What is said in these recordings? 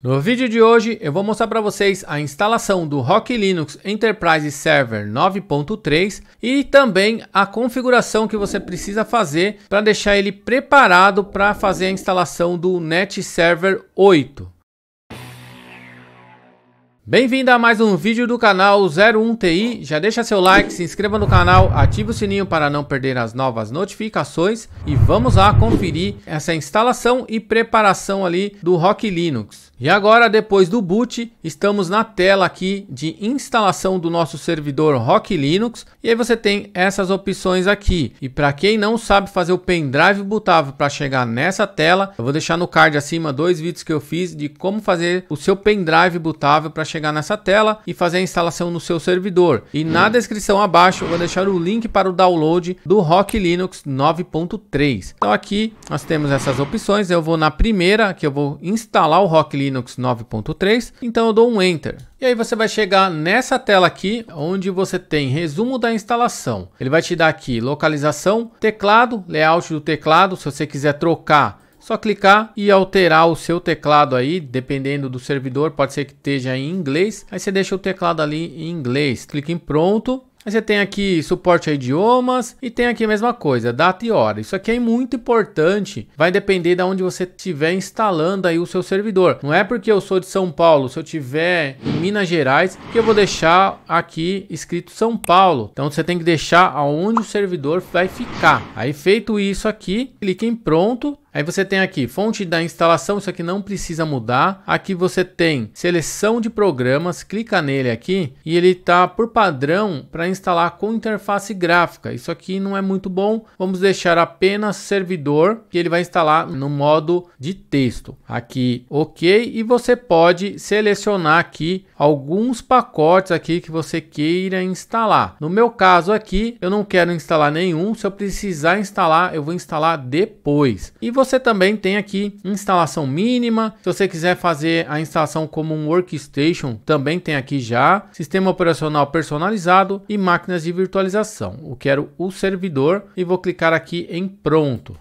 No vídeo de hoje eu vou mostrar para vocês a instalação do Rock Linux Enterprise Server 9.3 e também a configuração que você precisa fazer para deixar ele preparado para fazer a instalação do Net Server 8. Bem-vindo a mais um vídeo do canal 01TI. Já deixa seu like, se inscreva no canal, ative o sininho para não perder as novas notificações e vamos lá conferir essa instalação e preparação ali do Rock Linux. E agora, depois do boot, estamos na tela aqui de instalação do nosso servidor Rock Linux e aí você tem essas opções aqui. E para quem não sabe fazer o pendrive bootável para chegar nessa tela, eu vou deixar no card acima dois vídeos que eu fiz de como fazer o seu pendrive bootável para chegar chegar nessa tela e fazer a instalação no seu servidor. E na hum. descrição abaixo eu vou deixar o link para o download do Rock Linux 9.3. Então aqui nós temos essas opções, eu vou na primeira que eu vou instalar o Rock Linux 9.3, então eu dou um Enter. E aí você vai chegar nessa tela aqui, onde você tem resumo da instalação. Ele vai te dar aqui localização, teclado, layout do teclado, se você quiser trocar só clicar e alterar o seu teclado aí, dependendo do servidor, pode ser que esteja em inglês. Aí você deixa o teclado ali em inglês. Clica em pronto. Aí você tem aqui suporte a idiomas e tem aqui a mesma coisa, data e hora. Isso aqui é muito importante, vai depender de onde você estiver instalando aí o seu servidor. Não é porque eu sou de São Paulo, se eu tiver em Minas Gerais, que eu vou deixar aqui escrito São Paulo. Então você tem que deixar aonde o servidor vai ficar. Aí feito isso aqui, clique em pronto, Aí você tem aqui fonte da instalação, isso aqui não precisa mudar. Aqui você tem seleção de programas, clica nele aqui e ele está por padrão para instalar com interface gráfica. Isso aqui não é muito bom. Vamos deixar apenas servidor que ele vai instalar no modo de texto. Aqui OK e você pode selecionar aqui alguns pacotes aqui que você queira instalar. No meu caso aqui, eu não quero instalar nenhum. Se eu precisar instalar, eu vou instalar depois. E você também tem aqui instalação mínima. Se você quiser fazer a instalação como um workstation, também tem aqui já. Sistema operacional personalizado e máquinas de virtualização. Eu quero o servidor e vou clicar aqui em pronto.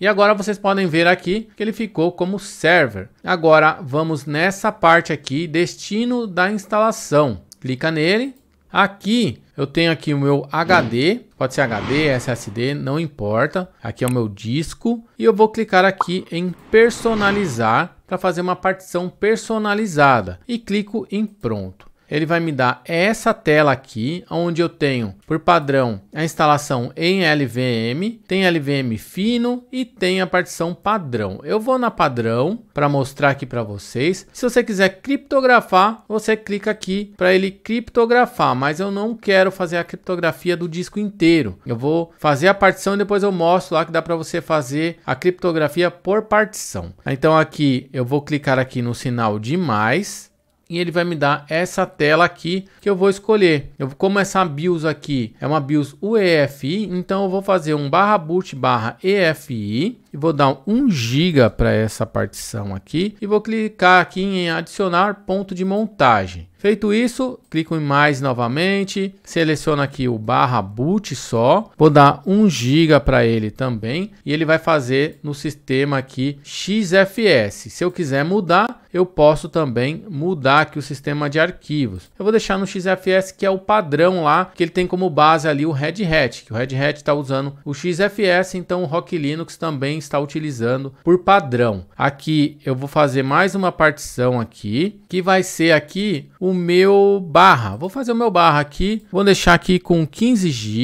E agora vocês podem ver aqui que ele ficou como server. Agora vamos nessa parte aqui, destino da instalação. Clica nele. Aqui eu tenho aqui o meu HD, pode ser HD, SSD, não importa. Aqui é o meu disco e eu vou clicar aqui em personalizar para fazer uma partição personalizada e clico em pronto ele vai me dar essa tela aqui, onde eu tenho, por padrão, a instalação em LVM, tem LVM fino e tem a partição padrão. Eu vou na padrão para mostrar aqui para vocês. Se você quiser criptografar, você clica aqui para ele criptografar, mas eu não quero fazer a criptografia do disco inteiro. Eu vou fazer a partição e depois eu mostro lá que dá para você fazer a criptografia por partição. Então aqui eu vou clicar aqui no sinal de mais e ele vai me dar essa tela aqui que eu vou escolher. Eu, como essa BIOS aqui é uma BIOS UEFI, então eu vou fazer um barra boot barra EFI e vou dar 1 GB para essa partição aqui e vou clicar aqui em adicionar ponto de montagem. Feito isso, clico em mais novamente, seleciono aqui o barra boot só, vou dar 1 GB para ele também e ele vai fazer no sistema aqui XFS. Se eu quiser mudar, eu posso também mudar aqui o sistema de arquivos. Eu vou deixar no XFS que é o padrão lá, que ele tem como base ali o Red Hat, que o Red Hat está usando o XFS, então o Rock Linux também está utilizando por padrão. Aqui eu vou fazer mais uma partição aqui, que vai ser aqui o meu barra. Vou fazer o meu barra aqui, vou deixar aqui com 15 GB,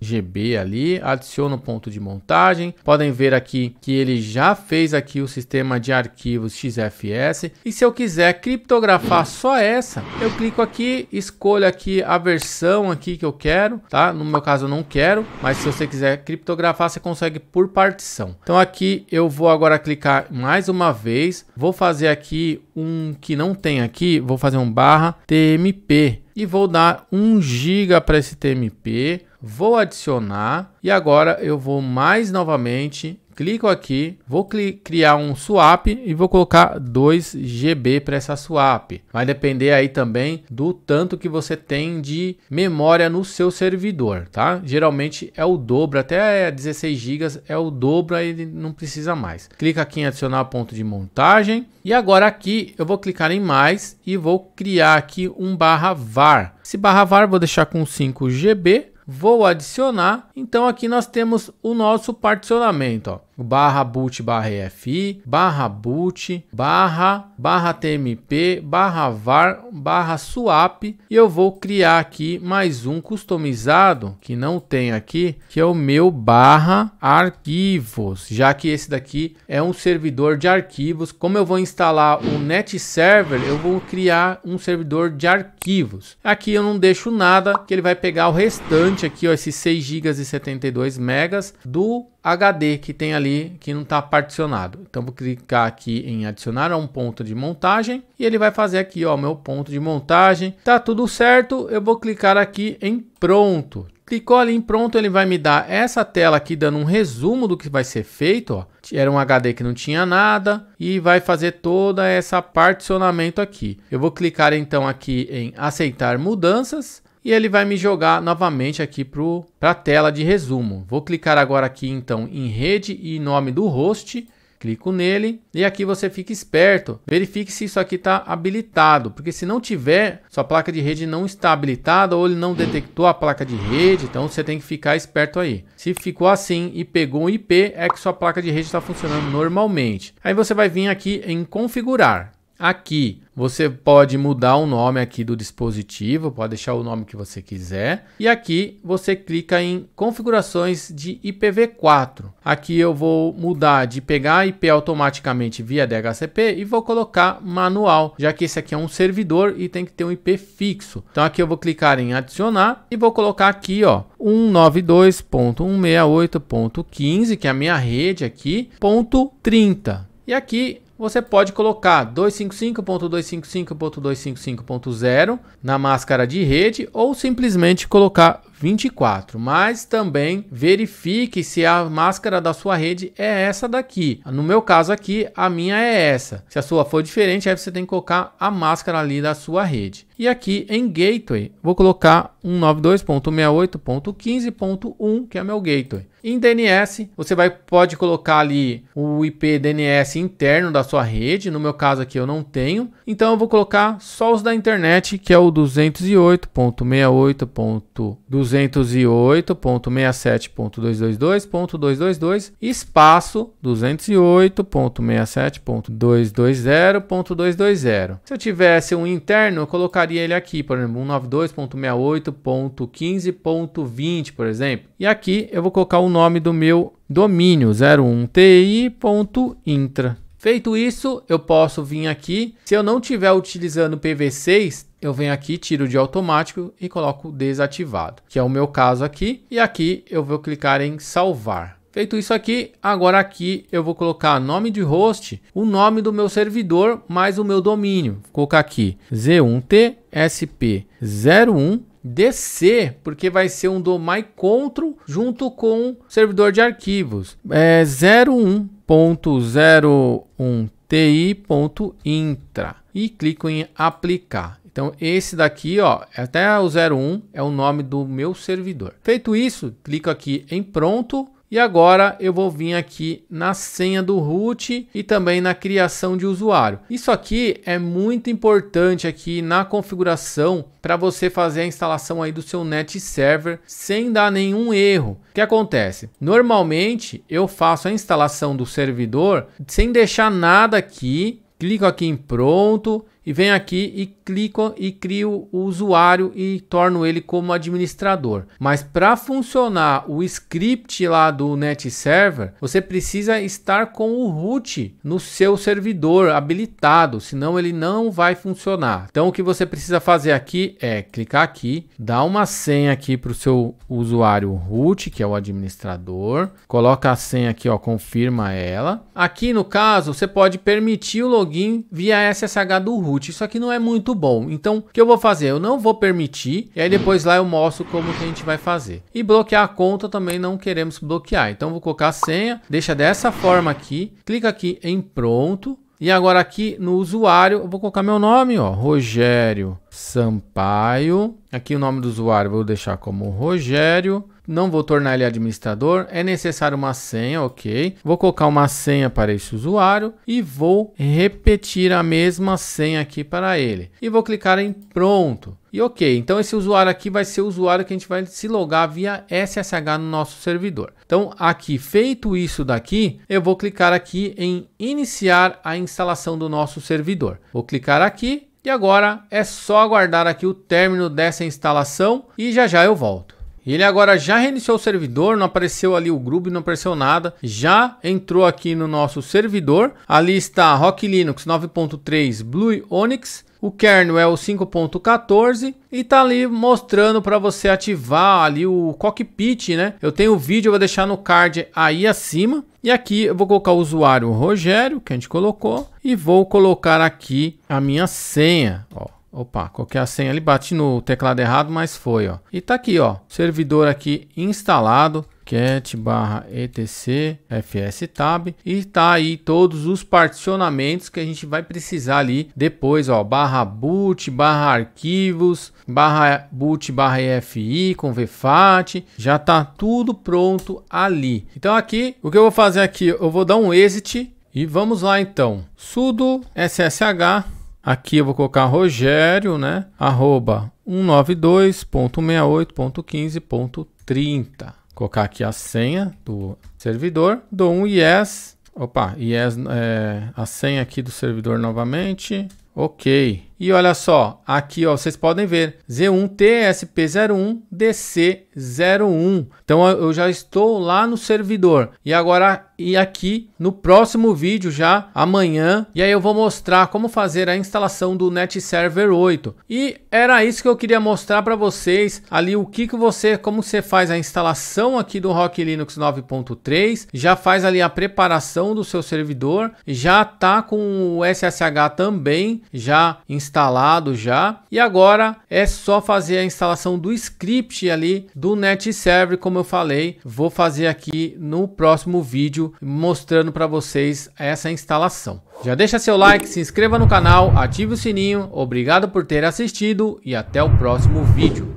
GB ali, adiciono o ponto de montagem. Podem ver aqui que ele já fez aqui o sistema de arquivos XFS. E se eu quiser criptografar só essa, eu clico aqui, escolho aqui a versão aqui que eu quero, tá? No meu caso eu não quero, mas se você quiser criptografar, você consegue por partição. Então aqui eu vou agora clicar mais uma vez, vou fazer aqui um que não tem aqui, vou fazer um barra TMP e vou dar 1 GB para esse TMP, vou adicionar e agora eu vou mais novamente clico aqui, vou criar um swap e vou colocar 2 GB para essa swap. Vai depender aí também do tanto que você tem de memória no seu servidor, tá? Geralmente é o dobro, até 16 GB é o dobro, aí não precisa mais. Clica aqui em adicionar ponto de montagem e agora aqui eu vou clicar em mais e vou criar aqui um barra var. Esse barra var vou deixar com 5 GB vou adicionar. Então aqui nós temos o nosso particionamento. Ó barra boot barra EFI, barra boot, barra, barra TMP, barra var, barra swap e eu vou criar aqui mais um customizado que não tem aqui, que é o meu barra arquivos, já que esse daqui é um servidor de arquivos. Como eu vou instalar o net server, eu vou criar um servidor de arquivos. Aqui eu não deixo nada, que ele vai pegar o restante aqui, ó, esses 6 GB e 72 megas do HD que tem ali que não está particionado. Então vou clicar aqui em adicionar a um ponto de montagem e ele vai fazer aqui o meu ponto de montagem. Tá tudo certo, eu vou clicar aqui em pronto. Clicou ali em pronto, ele vai me dar essa tela aqui dando um resumo do que vai ser feito. Ó. Era um HD que não tinha nada e vai fazer toda essa particionamento aqui. Eu vou clicar então aqui em aceitar mudanças e ele vai me jogar novamente aqui para a tela de resumo. Vou clicar agora aqui então em rede e nome do host, clico nele e aqui você fica esperto, verifique se isso aqui está habilitado, porque se não tiver, sua placa de rede não está habilitada ou ele não detectou a placa de rede, então você tem que ficar esperto aí. Se ficou assim e pegou um IP, é que sua placa de rede está funcionando normalmente. Aí você vai vir aqui em configurar, Aqui você pode mudar o nome aqui do dispositivo, pode deixar o nome que você quiser. E aqui você clica em configurações de IPv4. Aqui eu vou mudar de pegar IP automaticamente via DHCP e vou colocar manual, já que esse aqui é um servidor e tem que ter um IP fixo. Então aqui eu vou clicar em adicionar e vou colocar aqui, ó, 192.168.15, que é a minha rede aqui, ponto 30. E aqui você pode colocar 255.255.255.0 na máscara de rede ou simplesmente colocar 24. Mas também verifique se a máscara da sua rede é essa daqui. No meu caso aqui, a minha é essa. Se a sua for diferente, aí você tem que colocar a máscara ali da sua rede. E aqui em gateway, vou colocar 192.68.15.1, que é meu gateway. Em DNS, você vai, pode colocar ali o IP DNS interno da sua rede. No meu caso aqui eu não tenho. Então eu vou colocar só os da internet, que é o 208.68.200. 208.67.222.222, espaço 208.67.220.220. Se eu tivesse um interno, eu colocaria ele aqui, por exemplo, 192.68.15.20, por exemplo. E aqui eu vou colocar o nome do meu domínio, 01ti.intra. Feito isso, eu posso vir aqui. Se eu não estiver utilizando PV6, eu venho aqui, tiro de automático e coloco desativado, que é o meu caso aqui. E aqui eu vou clicar em salvar. Feito isso aqui, agora aqui eu vou colocar nome de host, o nome do meu servidor mais o meu domínio. Vou colocar aqui z 1 tsp 01 DC, porque vai ser um domai control junto com servidor de arquivos. É 01.01ti.intra e clico em aplicar. Então esse daqui, ó, até o 01 é o nome do meu servidor. Feito isso, clico aqui em pronto e agora eu vou vir aqui na senha do root e também na criação de usuário. Isso aqui é muito importante aqui na configuração para você fazer a instalação aí do seu net server sem dar nenhum erro. O que acontece? Normalmente eu faço a instalação do servidor sem deixar nada aqui, clico aqui em pronto e venho aqui e clico e crio o usuário e torno ele como administrador. Mas para funcionar o script lá do net server, você precisa estar com o root no seu servidor habilitado, senão ele não vai funcionar. Então o que você precisa fazer aqui é clicar aqui, dar uma senha aqui para o seu usuário root, que é o administrador, coloca a senha aqui, ó, confirma ela. Aqui no caso, você pode permitir o login via SSH do root isso aqui não é muito bom. Então, o que eu vou fazer? Eu não vou permitir. E aí depois lá eu mostro como que a gente vai fazer. E bloquear a conta também não queremos bloquear. Então, vou colocar a senha. Deixa dessa forma aqui. Clica aqui em pronto. E agora aqui no usuário, eu vou colocar meu nome, ó, Rogério Sampaio. Aqui o nome do usuário vou deixar como Rogério não vou tornar ele administrador, é necessário uma senha, ok. Vou colocar uma senha para esse usuário e vou repetir a mesma senha aqui para ele. E vou clicar em pronto. E ok, então esse usuário aqui vai ser o usuário que a gente vai se logar via SSH no nosso servidor. Então aqui, feito isso daqui, eu vou clicar aqui em iniciar a instalação do nosso servidor. Vou clicar aqui e agora é só aguardar aqui o término dessa instalação e já já eu volto. Ele agora já reiniciou o servidor, não apareceu ali o grupo, não apareceu nada. Já entrou aqui no nosso servidor. Ali está Rock Linux 9.3 Blue Onyx. O kernel é o 5.14 e tá ali mostrando para você ativar ali o cockpit, né? Eu tenho o vídeo, eu vou deixar no card aí acima. E aqui eu vou colocar o usuário Rogério, que a gente colocou, e vou colocar aqui a minha senha, ó. Opa, qualquer a senha ali, bati no teclado errado, mas foi, ó. E tá aqui, ó, servidor aqui instalado, cat barra etc fs tab e tá aí todos os particionamentos que a gente vai precisar ali depois ó barra boot barra arquivos barra boot barra efi com vfat já tá tudo pronto ali então aqui o que eu vou fazer aqui eu vou dar um exit e vamos lá então sudo ssh Aqui eu vou colocar Rogério, né? Arroba 192.68.15.30. Colocar aqui a senha do servidor. Dou um yes. Opa, yes é, a senha aqui do servidor novamente. Ok. E olha só, aqui ó, vocês podem ver Z1 TSP01 DC01. Então eu já estou lá no servidor e agora e aqui no próximo vídeo já amanhã e aí eu vou mostrar como fazer a instalação do Net Server 8 e era isso que eu queria mostrar para vocês ali o que que você como você faz a instalação aqui do Rock Linux 9.3 já faz ali a preparação do seu servidor já tá com o SSH também já instalado instalado já. E agora é só fazer a instalação do script ali do Net Server como eu falei. Vou fazer aqui no próximo vídeo mostrando para vocês essa instalação. Já deixa seu like, se inscreva no canal, ative o sininho. Obrigado por ter assistido e até o próximo vídeo.